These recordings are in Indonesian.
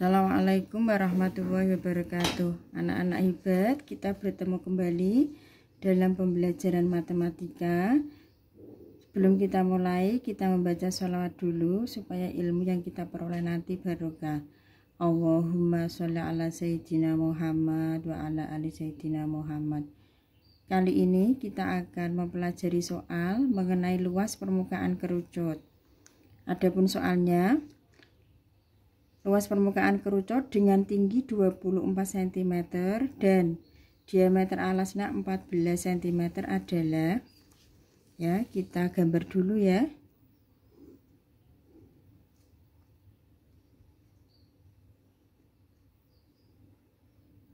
Assalamualaikum warahmatullahi wabarakatuh Anak-anak hebat kita bertemu kembali dalam pembelajaran matematika Sebelum kita mulai kita membaca sholawat dulu supaya ilmu yang kita peroleh nanti barokah Allahumma sholli ala Sayyidina Muhammad wa ala ali Sayyidina Muhammad Kali ini kita akan mempelajari soal mengenai luas permukaan kerucut Adapun soalnya Luas permukaan kerucut dengan tinggi 24 cm dan diameter alasnya 14 cm adalah ya kita gambar dulu ya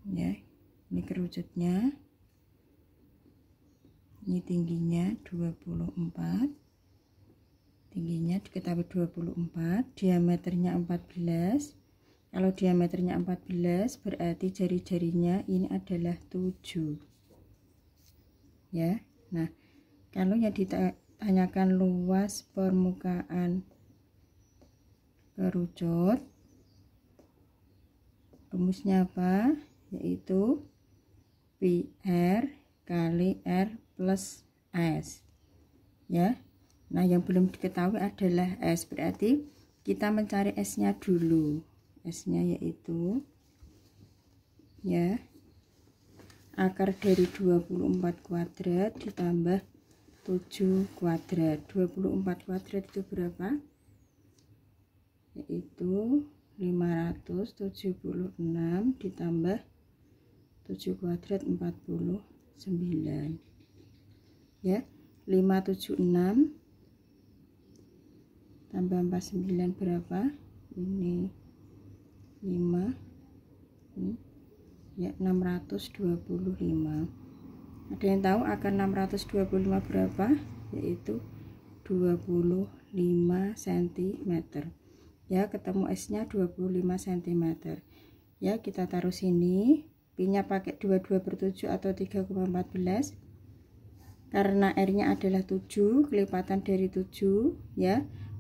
ya ini kerucutnya ini tingginya 24 kita 24 diameternya 14 kalau diameternya 14 berarti jari-jarinya ini adalah 7 ya Nah kalau yang ditanyakan luas permukaan kerucut rumusnya apa yaitu PR kali R plus S ya Nah, yang belum diketahui adalah S. Berarti kita mencari S-nya dulu. S-nya yaitu ya akar dari 24 kuadrat ditambah 7 kuadrat. 24 kuadrat itu berapa? Yaitu 576 ditambah 7 kuadrat 49. Ya, 576 tambah 49 berapa ini 5 ini. Hmm. ya 625 ada yang tahu akan 625 berapa yaitu 25 cm ya ketemu S nya 25 cm ya kita taruh sini nya pakai 22 per 7 atau 3,14 karena R nya adalah 7 kelipatan dari 7 ya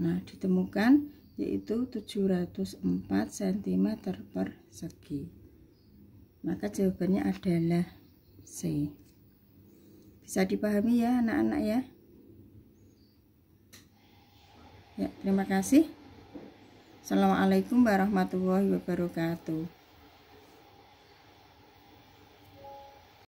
Nah, ditemukan yaitu 704 cm persegi. Maka jawabannya adalah C. Bisa dipahami ya anak-anak ya? Ya, terima kasih. Assalamualaikum warahmatullahi wabarakatuh.